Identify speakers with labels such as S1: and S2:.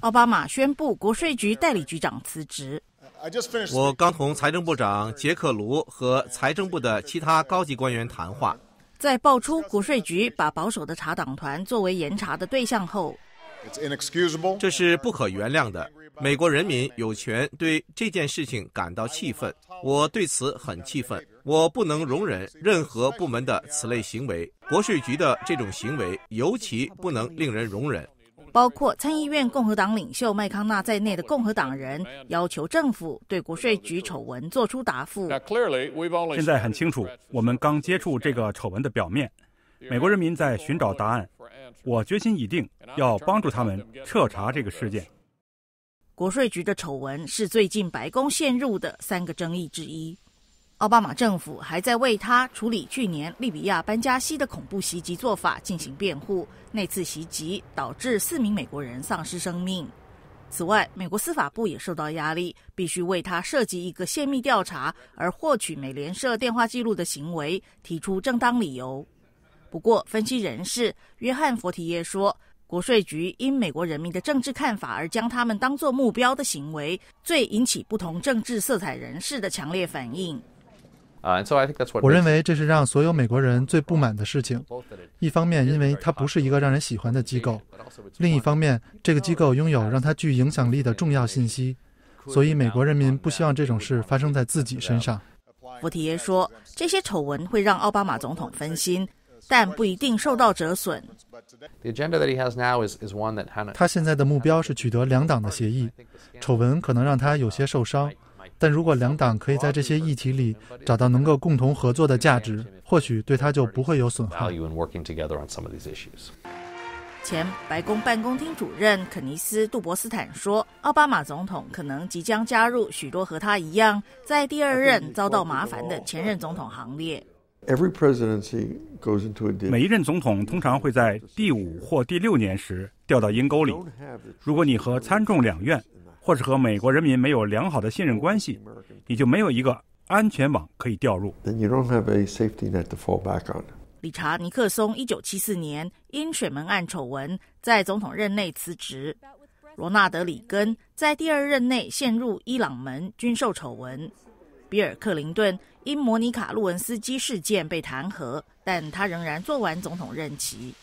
S1: 奥巴马宣布国税局代理局长辞职。
S2: 我刚同财政部长杰克卢和财政部的其他高级官员谈话。
S1: 在爆出国税局把保守的查党团作为严查的对象后，
S2: 这是不可原谅的。美国人民有权对这件事情感到气愤。我对此很气愤，我不能容忍任何部门的此类行为。国税局的这种行为尤其不能令人容忍。
S1: 包括参议院共和党领袖麦康纳在内的共和党人要求政府对国税局丑闻作出答复。
S2: 现在很
S3: 清楚，我们刚接触这个丑闻的表面，美国人民在寻找答案。我决心已定，要帮助他们彻查这个事件。
S1: 国税局的丑闻是最近白宫陷入的三个争议之一。奥巴马政府还在为他处理去年利比亚班加西的恐怖袭击做法进行辩护。那次袭击导致四名美国人丧失生命。此外，美国司法部也受到压力，必须为他涉及一个泄密调查而获取美联社电话记录的行为提出正当理由。不过，分析人士约翰·佛提耶说，国税局因美国人民的政治看法而将他们当作目标的行为，最引起不同政治色彩人士的强烈反应。
S2: 我认为
S3: 这是让所有美国人最不满的事情。一方面，因为它不是一个让人喜欢的机构；另一方面，这个机构拥有让它具影响力的重要信息，所以美国人民不希望这种事发生在自己身上。
S1: 福提耶说，这些丑闻会让奥巴马总统分心，但不一定受到折损。
S3: 他现在的目标是取得两党的协议，丑闻可能让他有些受伤。但如果两党可以在这些议题里找到能够共同合作的价值，或许对他就
S2: 不会有损害。
S1: 前白宫办公厅主任肯尼斯·杜博斯坦说：“奥巴马总统可能即将加入许多和他一样在第二任遭到麻烦的前任总统行列。”
S3: 每一任总统通常会在第五或第六年时掉到阴沟里。如果你和参众两院，或是和美国人民没有良好的信任关系，你就没有一个安全网可以掉入。
S1: 理查·尼克松1974年因水门案丑闻在总统任内辞职，罗纳德·里根在第二任内陷入伊朗门军售丑闻，比尔·克林顿因莫尼卡·路文斯基事件被弹劾，但他仍然做完总统任期。